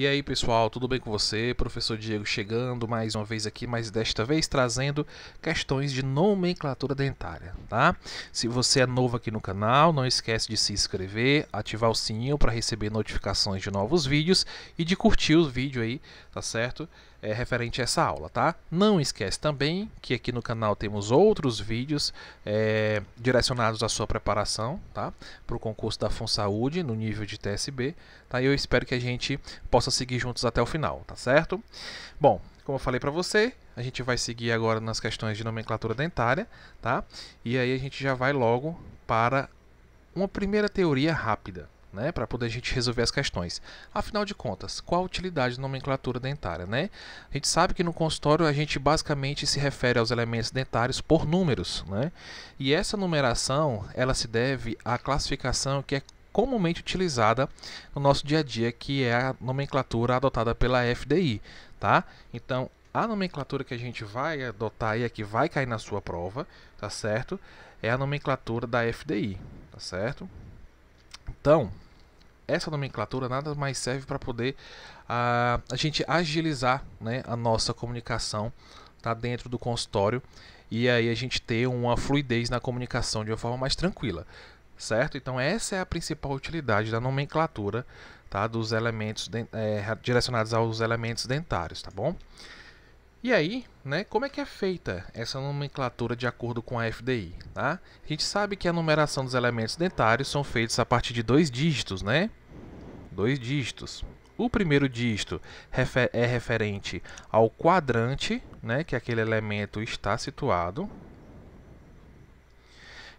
E aí pessoal, tudo bem com você? Professor Diego chegando mais uma vez aqui, mas desta vez trazendo questões de nomenclatura dentária, tá? Se você é novo aqui no canal, não esquece de se inscrever, ativar o sininho para receber notificações de novos vídeos e de curtir o vídeo aí, tá certo? é, referente a essa aula, tá? Não esquece também que aqui no canal temos outros vídeos é, direcionados à sua preparação, tá? Para o concurso da Fonsaúde no nível de TSB, tá? E eu espero que a gente possa seguir juntos até o final, tá certo? Bom, como eu falei para você, a gente vai seguir agora nas questões de nomenclatura dentária, tá? E aí a gente já vai logo para uma primeira teoria rápida, né, para poder a gente resolver as questões. Afinal de contas, qual a utilidade da nomenclatura dentária? Né? A gente sabe que no consultório a gente basicamente se refere aos elementos dentários por números, né? e essa numeração ela se deve à classificação que é comumente utilizada no nosso dia a dia, que é a nomenclatura adotada pela FDI. Tá? Então, a nomenclatura que a gente vai adotar e é que vai cair na sua prova, tá certo? É a nomenclatura da FDI, tá certo? Então, essa nomenclatura nada mais serve para poder a ah, a gente agilizar né, a nossa comunicação tá, dentro do consultório e aí a gente ter uma fluidez na comunicação de uma forma mais tranquila, certo? Então essa é a principal utilidade da nomenclatura tá, dos elementos de, é, eh, direcionados aos elementos dentários, tá bom? E aí, né, como é que é feita essa nomenclatura de acordo com a FDI? Tá? A gente sabe que a numeração dos elementos dentários são feitos a partir de dois dígitos, né? Dois dígitos. O primeiro dígito é referente ao quadrante, né, que aquele elemento está situado.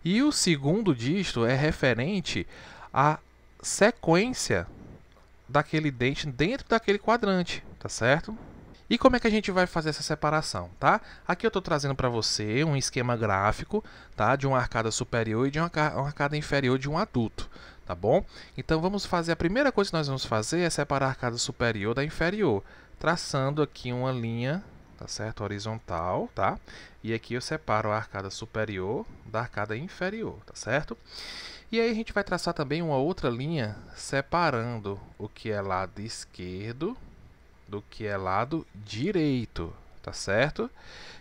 E o segundo dígito é referente à sequência daquele dente dentro daquele quadrante, tá certo? E como é que a gente vai fazer essa separação, tá? Aqui eu estou trazendo para você um esquema gráfico, tá? De uma arcada superior e de uma, uma arcada inferior de um adulto, tá bom? Então vamos fazer, a primeira coisa que nós vamos fazer é separar a arcada superior da inferior, traçando aqui uma linha, tá certo? Horizontal, tá? E aqui eu separo a arcada superior da arcada inferior, tá certo? E aí a gente vai traçar também uma outra linha separando o que é lado esquerdo do que é lado direito, tá certo?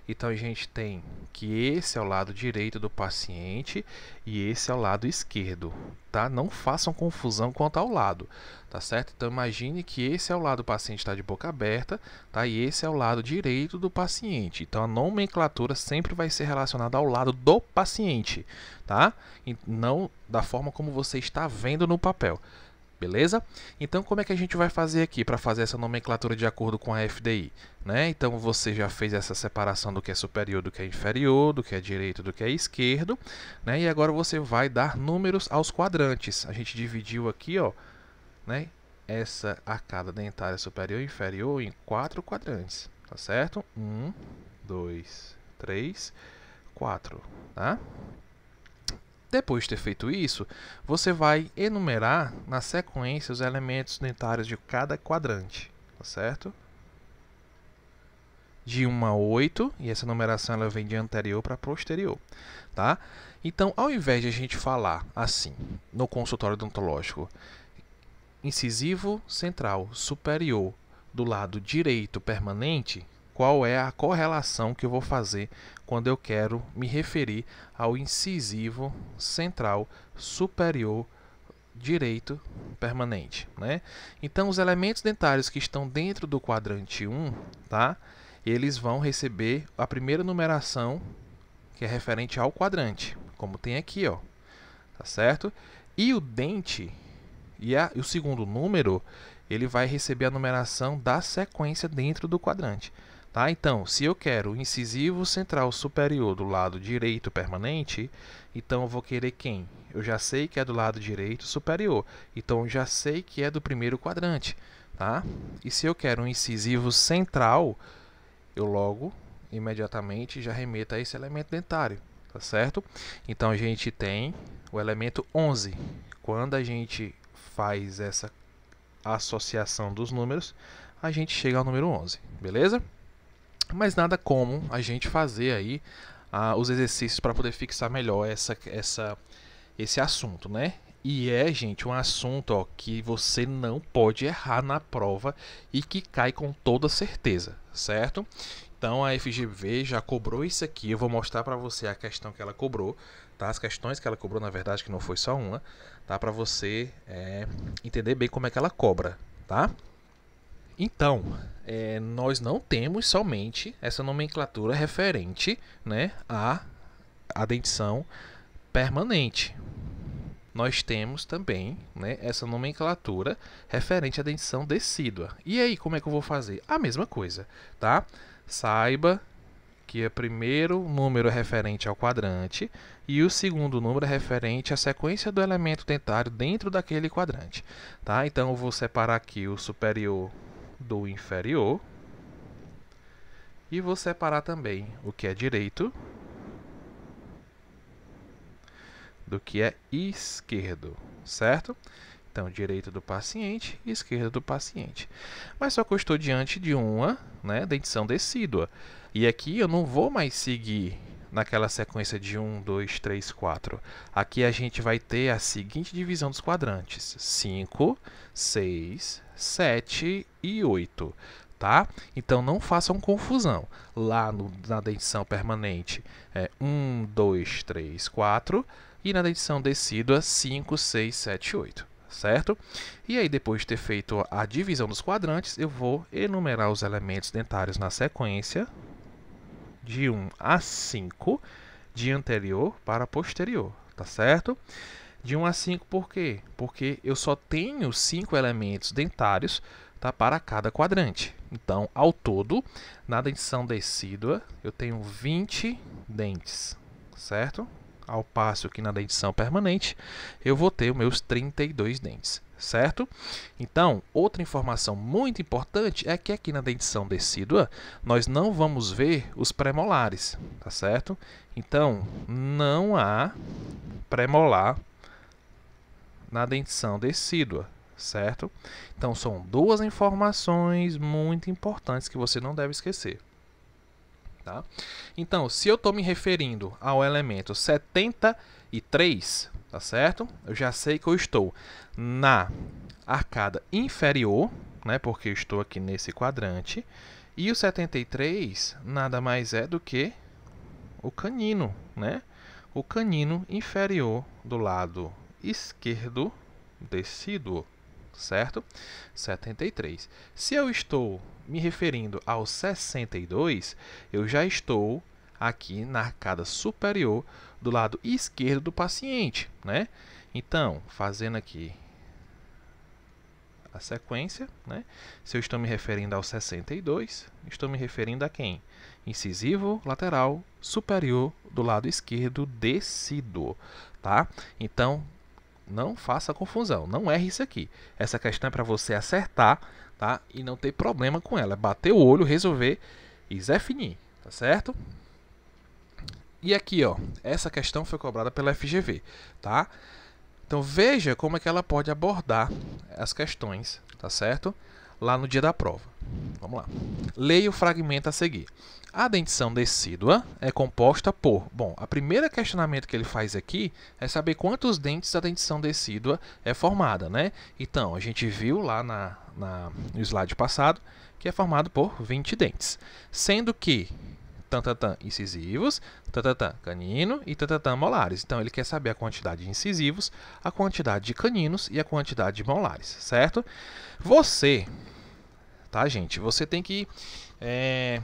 Então a gente tem que esse é o lado direito do paciente e esse é o lado esquerdo, tá? Não façam confusão quanto ao lado, tá certo? Então imagine que esse é o lado do paciente está de boca aberta, tá? E esse é o lado direito do paciente. Então a nomenclatura sempre vai ser relacionada ao lado do paciente, tá? E não da forma como você está vendo no papel. Beleza? Então, como é que a gente vai fazer aqui para fazer essa nomenclatura de acordo com a FDI? Né? Então, você já fez essa separação do que é superior, do que é inferior, do que é direito, do que é esquerdo. Né? E agora você vai dar números aos quadrantes. A gente dividiu aqui ó, né? essa arcada dentária superior e inferior em quatro quadrantes. Tá certo? Um, dois, três, quatro. Tá? Depois de ter feito isso, você vai enumerar na sequência os elementos dentários de cada quadrante, tá certo? De 1 a 8, e essa numeração ela vem de anterior para posterior, tá? Então, ao invés de a gente falar assim, no consultório odontológico, incisivo central superior do lado direito permanente, qual é a correlação que eu vou fazer quando eu quero me referir ao incisivo central superior direito permanente. Né? Então, os elementos dentários que estão dentro do quadrante 1, tá? eles vão receber a primeira numeração que é referente ao quadrante, como tem aqui, ó, tá certo? E o dente e, a, e o segundo número, ele vai receber a numeração da sequência dentro do quadrante. Tá? Então, se eu quero incisivo central superior do lado direito permanente, então eu vou querer quem? Eu já sei que é do lado direito superior, então eu já sei que é do primeiro quadrante. Tá? E se eu quero um incisivo central, eu logo, imediatamente, já remeto a esse elemento dentário. Tá certo? Então, a gente tem o elemento 11. Quando a gente faz essa associação dos números, a gente chega ao número 11, beleza? Mas nada como a gente fazer aí ah, os exercícios para poder fixar melhor essa, essa, esse assunto, né? E é, gente, um assunto ó, que você não pode errar na prova e que cai com toda certeza, certo? Então a FGV já cobrou isso aqui. Eu vou mostrar para você a questão que ela cobrou, tá? As questões que ela cobrou, na verdade, que não foi só uma, tá? Para você é, entender bem como é que ela cobra, tá? Então, é, nós não temos somente essa nomenclatura referente né, à, à dentição permanente. Nós temos também né, essa nomenclatura referente à dentição decídua. E aí, como é que eu vou fazer? A mesma coisa, tá? Saiba que o é primeiro número é referente ao quadrante e o segundo número é referente à sequência do elemento dentário dentro daquele quadrante. Tá? Então, eu vou separar aqui o superior do inferior. E vou separar também o que é direito do que é esquerdo, certo? Então, direito do paciente e esquerdo do paciente. Mas só que eu estou diante de uma né, dentição decídua. E aqui eu não vou mais seguir naquela sequência de 1, 2, 3, 4. Aqui a gente vai ter a seguinte divisão dos quadrantes: 5, 6, 7 e 8. Tá? Então não façam confusão. Lá no, na dentição permanente é 1, 2, 3, 4 e na dentição decídua 5, 6, 7, 8 certo? E aí, depois de ter feito a divisão dos quadrantes, eu vou enumerar os elementos dentários na sequência, de 1 a 5 de anterior para posterior, tá certo? De 1 a 5 por quê? Porque eu só tenho 5 elementos dentários tá, para cada quadrante. Então, ao todo, na dentição decídua, eu tenho 20 dentes, certo? Ao passo que na dentição permanente, eu vou ter os meus 32 dentes certo? Então, outra informação muito importante é que aqui na dentição decídua nós não vamos ver os premolares, tá certo? Então, não há premolar na dentição decídua, certo? Então, são duas informações muito importantes que você não deve esquecer. Tá? Então, se eu estou me referindo ao elemento 73, tá certo? Eu já sei que eu estou na arcada inferior, né, porque eu estou aqui nesse quadrante, e o 73 nada mais é do que o canino, né? O canino inferior do lado esquerdo decíduo, certo? 73. Se eu estou me referindo ao 62, eu já estou aqui na arcada superior do lado esquerdo do paciente, né? Então, fazendo aqui a sequência, né? Se eu estou me referindo ao 62, estou me referindo a quem? Incisivo lateral superior do lado esquerdo deciduo, tá? Então, não faça confusão, não erre isso aqui. Essa questão é para você acertar, tá? E não ter problema com ela. É bater o olho, resolver e finir, tá certo? E aqui, ó, essa questão foi cobrada pela FGV, tá? Então veja como é que ela pode abordar as questões, tá certo? Lá no dia da prova. Vamos lá. Leia o fragmento a seguir. A dentição decídua é composta por... Bom, a primeira questionamento que ele faz aqui é saber quantos dentes a dentição decídua é formada, né? Então, a gente viu lá na, na, no slide passado que é formado por 20 dentes. Sendo que tantatã incisivos, tantatã canino e tantatã molares. Então, ele quer saber a quantidade de incisivos, a quantidade de caninos e a quantidade de molares, certo? Você, tá, gente? Você tem que é,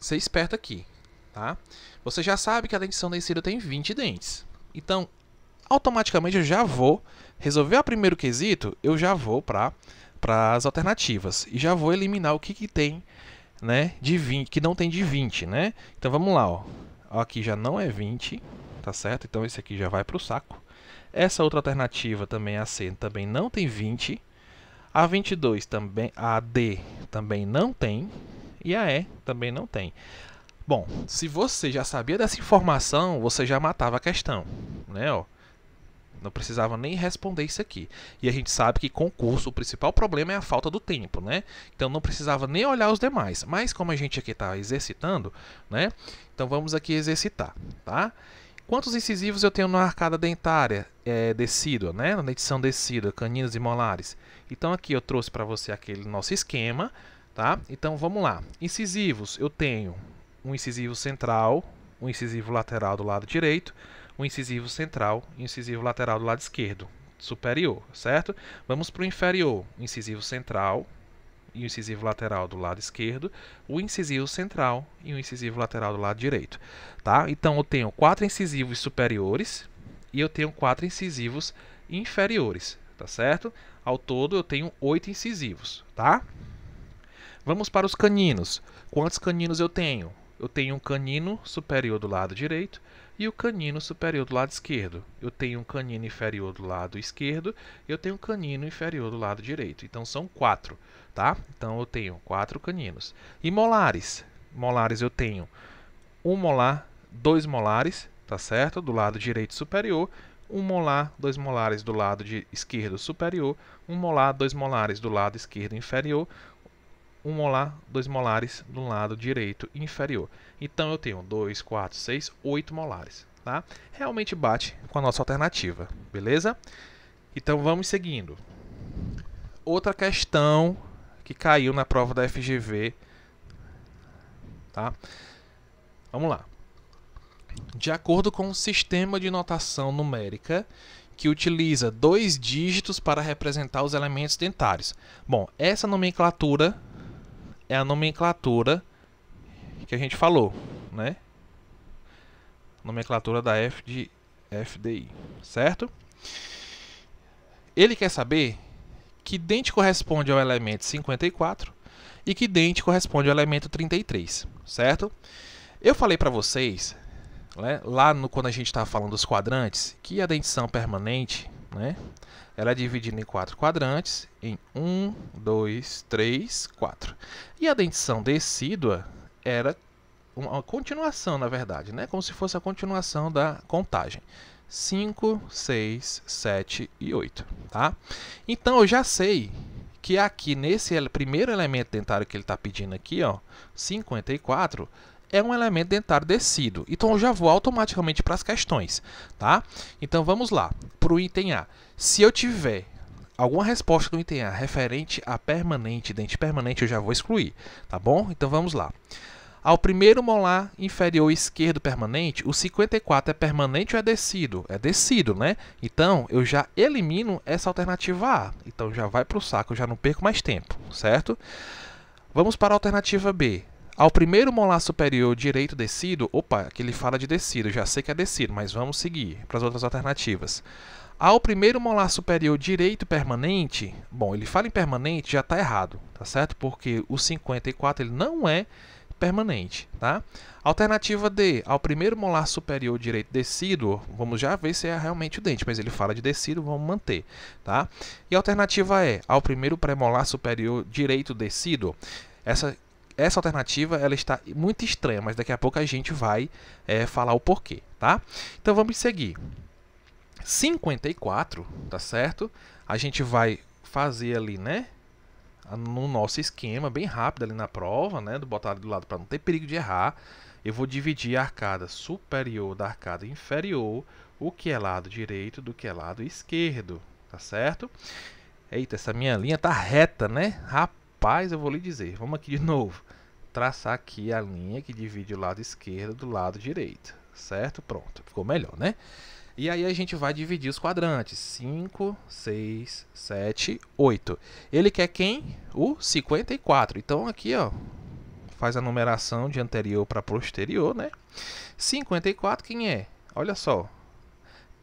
ser esperto aqui, tá? Você já sabe que a dentição da encílio tem 20 dentes. Então, automaticamente eu já vou resolver o primeiro quesito, eu já vou para as alternativas e já vou eliminar o que, que tem né, de 20, que não tem de 20, né? Então vamos lá, ó. Aqui já não é 20, tá certo? Então esse aqui já vai para o saco. Essa outra alternativa também a C também não tem 20. A 22 também, a D também não tem e a E também não tem. Bom, se você já sabia dessa informação, você já matava a questão, né, ó. Não precisava nem responder isso aqui. E a gente sabe que concurso, o principal problema é a falta do tempo, né? Então não precisava nem olhar os demais. Mas como a gente aqui está exercitando, né? Então vamos aqui exercitar, tá? Quantos incisivos eu tenho na arcada dentária é, decídua, né? Na dentição decídua, caninos e molares. Então aqui eu trouxe para você aquele nosso esquema, tá? Então vamos lá. Incisivos, eu tenho um incisivo central, um incisivo lateral do lado direito, o incisivo central e o incisivo lateral do lado esquerdo, superior, certo? Vamos para o inferior, o incisivo central e o incisivo lateral do lado esquerdo, o incisivo central e o incisivo lateral do lado direito, tá? Então, eu tenho quatro incisivos superiores e eu tenho quatro incisivos inferiores, tá certo? Ao todo, eu tenho oito incisivos, tá? Vamos para os caninos. Quantos caninos eu tenho? eu tenho um canino superior do lado direito e o canino superior do lado esquerdo. Eu tenho um canino inferior do lado esquerdo e eu tenho um canino inferior do lado direito. Então, são quatro, tá? Então, eu tenho quatro caninos. E molares? Molares eu tenho um molar, dois molares, tá certo? Do lado direito superior, um molar, dois molares do lado esquerdo superior, um molar, dois molares do lado esquerdo inferior, 1 molar, 2 molares do lado direito inferior. Então eu tenho 2, 4, 6, 8 molares. Tá? Realmente bate com a nossa alternativa, beleza? Então vamos seguindo. Outra questão que caiu na prova da FGV. Tá? Vamos lá. De acordo com o sistema de notação numérica, que utiliza dois dígitos para representar os elementos dentários. Bom, essa nomenclatura é a nomenclatura que a gente falou, né? Nomenclatura da F de FDI, certo? Ele quer saber que dente corresponde ao elemento 54 e que dente corresponde ao elemento 33, certo? Eu falei para vocês, né, lá no, quando a gente estava falando dos quadrantes, que a dentição permanente, né, ela é dividida em quatro quadrantes, em 1, 2, 3, 4. E a dentição decídua era uma continuação, na verdade, né? como se fosse a continuação da contagem. 5, 6, 7 e 8. Tá? Então, eu já sei que aqui nesse primeiro elemento dentário que ele está pedindo aqui, ó, 54, é um elemento dentário descido. Então, eu já vou automaticamente para as questões. Tá? Então, vamos lá, para o item A. Se eu tiver alguma resposta que eu tenha referente a permanente, dente permanente, eu já vou excluir, tá bom? Então vamos lá. Ao primeiro molar inferior esquerdo permanente, o 54 é permanente ou é descido? É descido, né? Então, eu já elimino essa alternativa A. Então, já vai para o saco, eu já não perco mais tempo, certo? Vamos para a alternativa B. Ao primeiro molar superior direito descido, opa, aqui ele fala de descido, já sei que é descido, mas vamos seguir para as outras alternativas. Ao primeiro molar superior direito permanente, bom, ele fala em permanente, já está errado, tá certo? Porque o 54 ele não é permanente, tá? Alternativa D, ao primeiro molar superior direito decíduo, vamos já ver se é realmente o dente, mas ele fala de decíduo, vamos manter, tá? E alternativa E, ao primeiro premolar superior direito decíduo, essa essa alternativa ela está muito estranha, mas daqui a pouco a gente vai é, falar o porquê, tá? Então vamos seguir. 54, tá certo? A gente vai fazer ali, né? No nosso esquema, bem rápido ali na prova, né? Do botar do lado para não ter perigo de errar. Eu vou dividir a arcada superior da arcada inferior, o que é lado direito do que é lado esquerdo, tá certo? Eita, essa minha linha tá reta, né? Rapaz, eu vou lhe dizer. Vamos aqui de novo. Traçar aqui a linha que divide o lado esquerdo do lado direito, certo? Pronto, ficou melhor, né? E aí a gente vai dividir os quadrantes. 5, 6, 7, 8. Ele quer quem? O 54. Então aqui, ó, faz a numeração de anterior para posterior, né? 54 quem é? Olha só.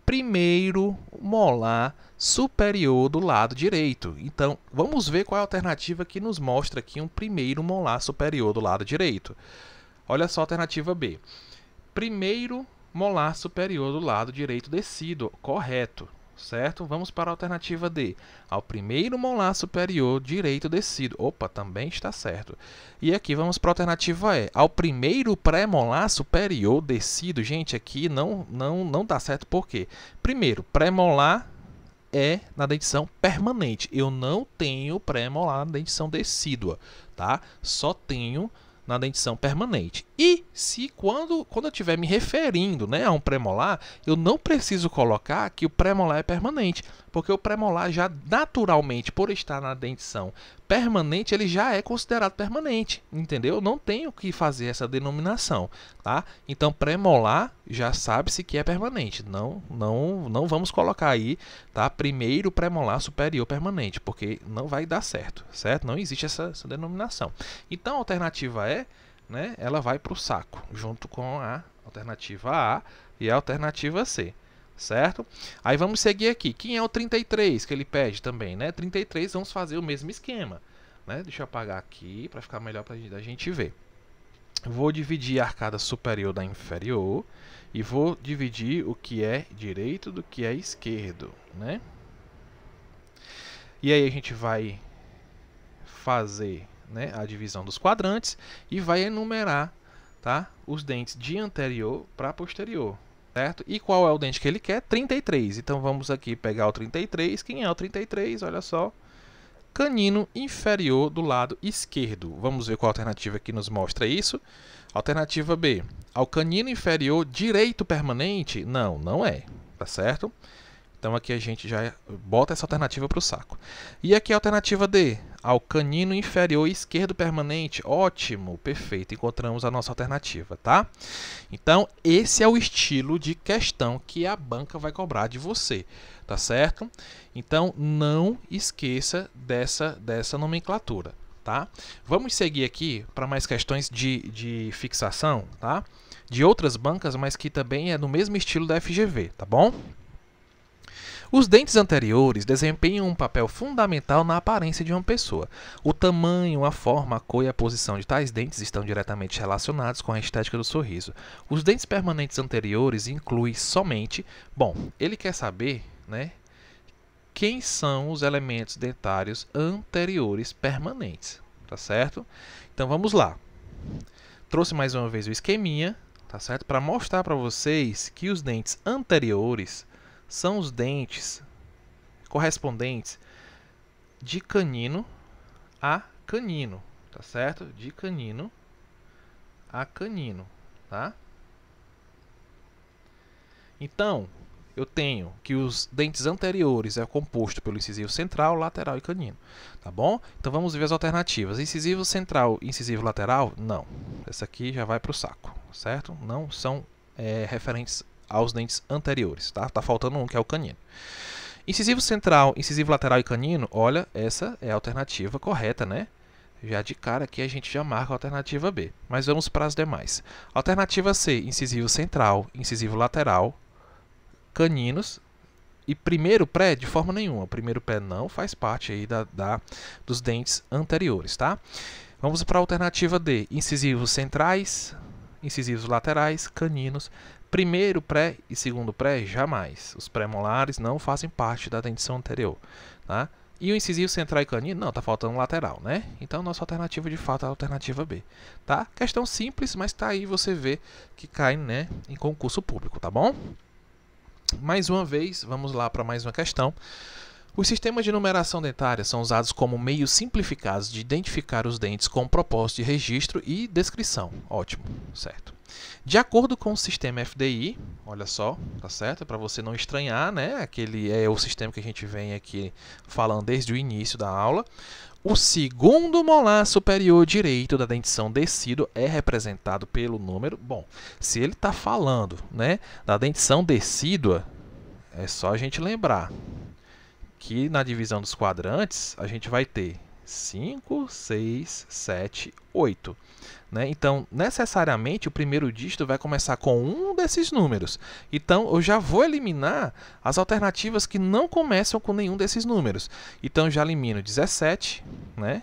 Primeiro molar superior do lado direito. Então, vamos ver qual é a alternativa que nos mostra aqui um primeiro molar superior do lado direito. Olha só a alternativa B. Primeiro molar superior do lado direito descido, correto, certo? Vamos para a alternativa D, ao primeiro molar superior direito descido. Opa, também está certo. E aqui vamos para a alternativa E, ao primeiro pré-molar superior descido. Gente, aqui não não não dá certo por quê? Primeiro, pré-molar é na dentição permanente. Eu não tenho pré-molar na dentição decídua, tá? Só tenho na dentição permanente. E se quando, quando eu estiver me referindo né, a um premolar, eu não preciso colocar que o premolar é permanente, porque o premolar já naturalmente, por estar na dentição permanente ele já é considerado permanente, entendeu? Não tenho que fazer essa denominação, tá? Então premolar já sabe-se que é permanente, não não não vamos colocar aí, tá? Primeiro premolar superior permanente, porque não vai dar certo, certo? Não existe essa, essa denominação. Então a alternativa é, né, ela vai para o saco, junto com a alternativa A e a alternativa C certo? Aí vamos seguir aqui. Quem é o 33 que ele pede também, né? 33 vamos fazer o mesmo esquema, né? Deixa eu apagar aqui para ficar melhor para a gente ver. Vou dividir a arcada superior da inferior e vou dividir o que é direito do que é esquerdo, né? E aí a gente vai fazer né, a divisão dos quadrantes e vai enumerar tá, os dentes de anterior para posterior certo? E qual é o dente que ele quer? 33. Então vamos aqui pegar o 33. Quem é o 33? Olha só. Canino inferior do lado esquerdo. Vamos ver qual alternativa que nos mostra isso. Alternativa B. Ao canino inferior direito permanente? Não, não é, tá certo? Então aqui a gente já bota essa alternativa para o saco. E aqui a alternativa D, ao canino inferior esquerdo permanente. Ótimo, perfeito, encontramos a nossa alternativa, tá? Então esse é o estilo de questão que a banca vai cobrar de você, tá certo? Então não esqueça dessa, dessa nomenclatura, tá? Vamos seguir aqui para mais questões de, de fixação, tá? De outras bancas, mas que também é no mesmo estilo da FGV, tá bom? Os dentes anteriores desempenham um papel fundamental na aparência de uma pessoa. O tamanho, a forma, a cor e a posição de tais dentes estão diretamente relacionados com a estética do sorriso. Os dentes permanentes anteriores incluem somente. Bom, ele quer saber, né? Quem são os elementos dentários anteriores permanentes, tá certo? Então vamos lá. Trouxe mais uma vez o esqueminha, tá certo? Para mostrar para vocês que os dentes anteriores são os dentes correspondentes de canino a canino, tá certo? De canino a canino, tá? Então, eu tenho que os dentes anteriores é composto pelo incisivo central, lateral e canino, tá bom? Então vamos ver as alternativas. Incisivo central, incisivo lateral, não. Essa aqui já vai para o saco, certo? Não são é, referentes aos dentes anteriores, tá? Tá faltando um, que é o canino. Incisivo central, incisivo lateral e canino, olha, essa é a alternativa correta, né? Já de cara aqui a gente já marca a alternativa B, mas vamos para as demais. Alternativa C, incisivo central, incisivo lateral, caninos e primeiro pé de forma nenhuma. O primeiro pé não faz parte aí da, da dos dentes anteriores, tá? Vamos para a alternativa D, incisivos centrais, incisivos laterais, caninos, Primeiro pré e segundo pré, jamais. Os pré-molares não fazem parte da dentição anterior. Tá? E o incisivo central e canino? Não, tá faltando lateral, né? Então, nossa alternativa de fato é a alternativa B, tá? Questão simples, mas tá aí você vê que cai, né, em concurso público, tá bom? Mais uma vez, vamos lá para mais uma questão. Os sistemas de numeração dentária são usados como meios simplificados de identificar os dentes com propósito de registro e descrição. Ótimo, certo. De acordo com o sistema FDI, olha só, tá certo? Para você não estranhar, né? Aquele é o sistema que a gente vem aqui falando desde o início da aula. O segundo molar superior direito da dentição descido é representado pelo número. Bom, se ele está falando né, da dentição decídua, é só a gente lembrar que na divisão dos quadrantes a gente vai ter 5, 6, 7, 8. Né? Então, necessariamente, o primeiro dígito vai começar com um desses números. Então, eu já vou eliminar as alternativas que não começam com nenhum desses números. Então, já elimino 17, né?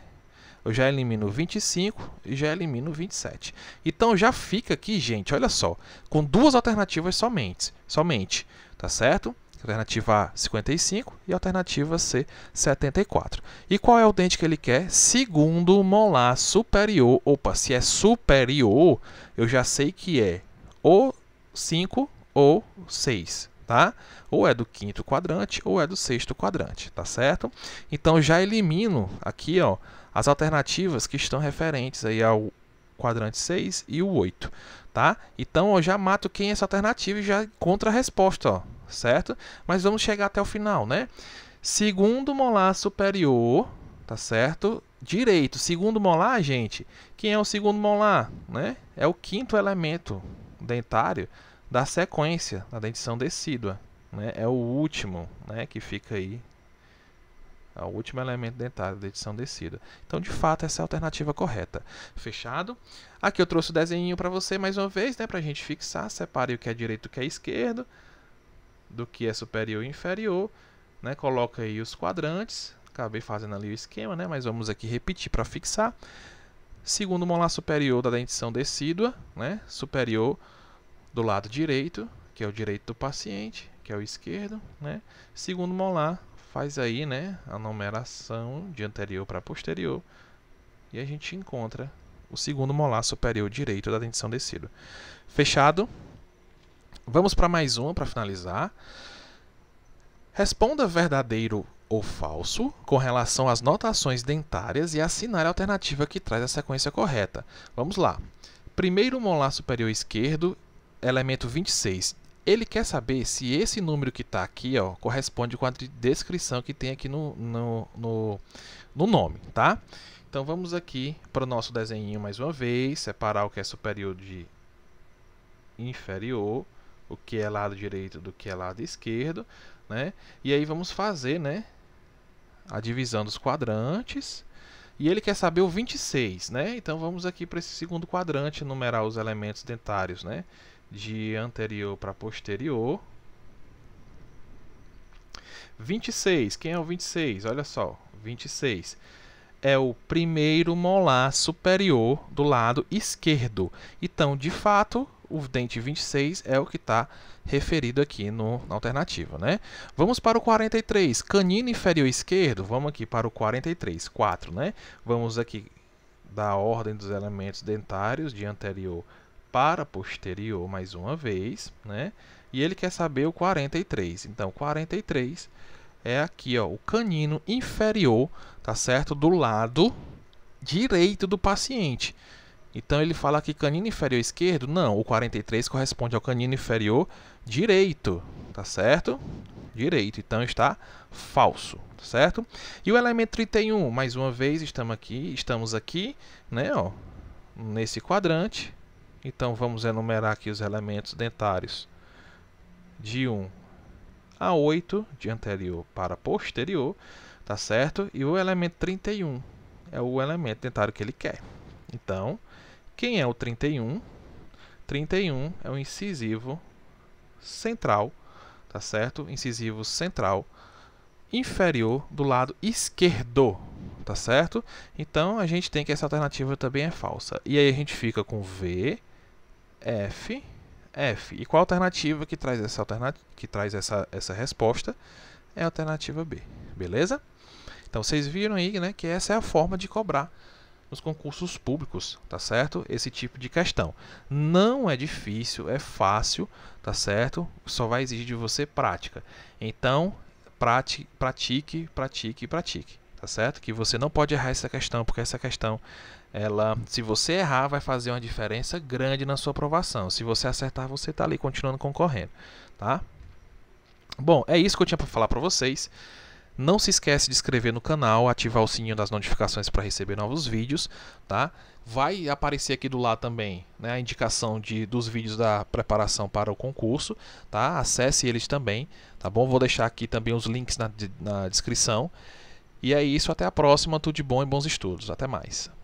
eu já elimino 25 e já elimino 27. Então, já fica aqui, gente, olha só, com duas alternativas somente, somente tá certo? Alternativa A, 55 e alternativa C, 74. E qual é o dente que ele quer? Segundo molar superior. Opa, se é superior, eu já sei que é ou 5 ou 6, tá? Ou é do quinto quadrante ou é do sexto quadrante, tá certo? Então já elimino aqui, ó, as alternativas que estão referentes aí ao quadrante 6 e o 8, tá? Então eu já mato quem é essa alternativa e já encontro a resposta, ó certo? Mas vamos chegar até o final, né? Segundo molar superior, tá certo? Direito. Segundo molar, gente, quem é o segundo molar? Né? É o quinto elemento dentário da sequência da dentição decídua. Né? É o último né? que fica aí é o último elemento dentário da dentição decídua. Então, de fato, essa é a alternativa correta. Fechado? Aqui eu trouxe o desenho para você mais uma vez, né, para a gente fixar. Separe o que é direito e o que é esquerdo do que é superior e inferior, né? Coloca aí os quadrantes, acabei fazendo ali o esquema, né? Mas vamos aqui repetir para fixar. Segundo molar superior da dentição decídua, né? Superior do lado direito, que é o direito do paciente, que é o esquerdo, né? Segundo molar faz aí, né, a numeração de anterior para posterior e a gente encontra o segundo molar superior direito da dentição decídua. Fechado? Vamos para mais uma para finalizar. Responda verdadeiro ou falso com relação às notações dentárias e assinale a alternativa que traz a sequência correta. Vamos lá. Primeiro molar superior esquerdo, elemento 26. Ele quer saber se esse número que está aqui ó, corresponde com a descrição que tem aqui no, no, no, no nome, tá? Então vamos aqui para o nosso desenho mais uma vez, separar o que é superior de inferior o que é lado direito do que é lado esquerdo, né? E aí vamos fazer, né, a divisão dos quadrantes. E ele quer saber o 26, né? Então vamos aqui para esse segundo quadrante numerar os elementos dentários, né? De anterior para posterior. 26, quem é o 26? Olha só, 26 é o primeiro molar superior do lado esquerdo. Então, de fato, o dente 26 é o que está referido aqui no, na alternativa. Né? Vamos para o 43, canino inferior esquerdo, vamos aqui para o 43, 4. Né? Vamos aqui da ordem dos elementos dentários de anterior para posterior mais uma vez, né? E ele quer saber o 43. Então, 43 é aqui, ó, o canino inferior, tá certo? Do lado direito do paciente. Então ele fala que canino inferior esquerdo, não, o 43 corresponde ao canino inferior direito, tá certo? Direito, então está falso, tá certo? E o elemento 31, mais uma vez, estamos aqui, estamos aqui, né, ó, nesse quadrante. Então vamos enumerar aqui os elementos dentários de 1 a 8, de anterior para posterior, tá certo? E o elemento 31 é o elemento dentário que ele quer. Então, quem é o 31? 31 é o incisivo central, tá certo? Incisivo central inferior do lado esquerdo, tá certo? Então a gente tem que essa alternativa também é falsa. E aí a gente fica com V, F, F. E qual a alternativa que traz essa alternativa que traz essa essa resposta? É a alternativa B, beleza? Então vocês viram aí, né, que essa é a forma de cobrar nos concursos públicos, tá certo? Esse tipo de questão. Não é difícil, é fácil, tá certo? Só vai exigir de você prática. Então, prate, pratique, pratique, pratique, tá certo? Que você não pode errar essa questão, porque essa questão ela, se você errar, vai fazer uma diferença grande na sua aprovação. Se você acertar, você está ali continuando concorrendo, tá? Bom, é isso que eu tinha para falar para vocês. Não se esquece de inscrever no canal, ativar o sininho das notificações para receber novos vídeos, tá? Vai aparecer aqui do lado também né, a indicação de, dos vídeos da preparação para o concurso, tá? Acesse eles também, tá bom? Vou deixar aqui também os links na, na descrição. E é isso, até a próxima, tudo de bom e bons estudos. Até mais.